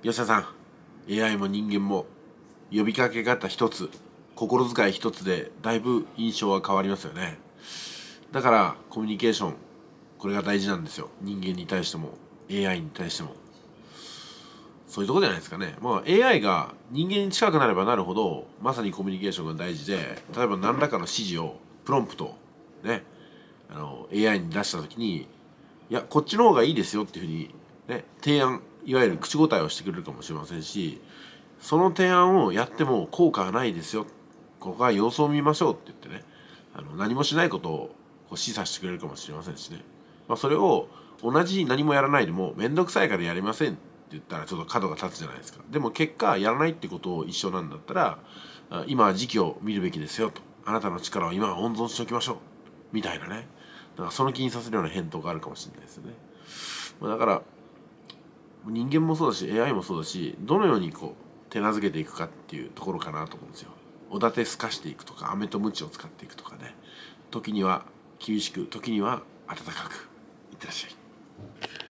吉田さん AI も人間も呼びかけ方一つ心遣い一つでだいぶ印象は変わりますよねだからコミュニケーションこれが大事なんですよ人間に対しても AI に対してもそういうとこじゃないですかね。まあ AI が人間に近くなればなるほど、まさにコミュニケーションが大事で、例えば何らかの指示を、プロンプト、ね、あの、AI に出した時に、いや、こっちの方がいいですよっていうふうに、ね、提案いわゆる口答えをしてくれるかもしれませんしその提案をやっても効果がないですよここは様子を見ましょうって言ってねあの何もしないことをこう示唆してくれるかもしれませんしね、まあ、それを同じ何もやらないでも面倒くさいからやりませんって言ったらちょっと角が立つじゃないですかでも結果やらないってことを一緒なんだったら今は時期を見るべきですよとあなたの力を今は温存しておきましょうみたいなねだからその気にさせるような返答があるかもしれないですよね、まあ、だから人間もそうだし AI もそうだしどのようにこう手なずけていくかっていうところかなと思うんですよ。おだてすかしていくとか飴と鞭を使っていくとかね時には厳しく時には温かくいってらっしゃい。